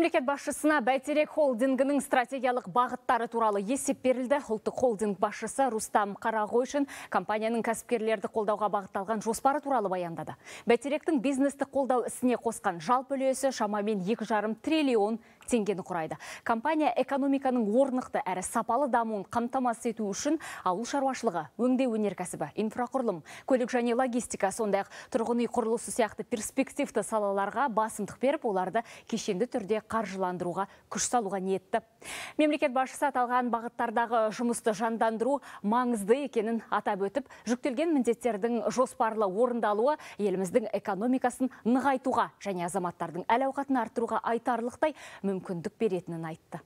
мемлекет басшысына бәйтерек холдингінің стратегиялық бағыттары туралы есеп берілді ұлттық холдинг басшысы рустам қарағойшин компанияның кәсіпкерлерді қолдауға бағытталған жоспары туралы баяндады бәйтеректің бизнесті қолдау ісіне қосқан жалпы үлесі шамамен екі жарым триллион теңгені құрайды компания экономиканың орнықты әрі сапалы дамуын қамтамасыз ету үшін ауыл шаруашылығы өңдеу өнеркәсібі инфрақұрылым көлік және логистика сондай ақ тұрғын үй құрылысы сияқты перспективті салаларға басымдық беріп оларды кешенді түрде қаржыландыруға күш салуға ниетті мемлекет басшысы аталған бағыттардағы жұмысты жандандыру маңызды екенін атап өтіп жүктелген міндеттердің жоспарлы орындалуы еліміздің экономикасын нығайтуға және азаматтардың әл ауқатын арттыруға айтарлықтай мүмкіндік беретінін айтты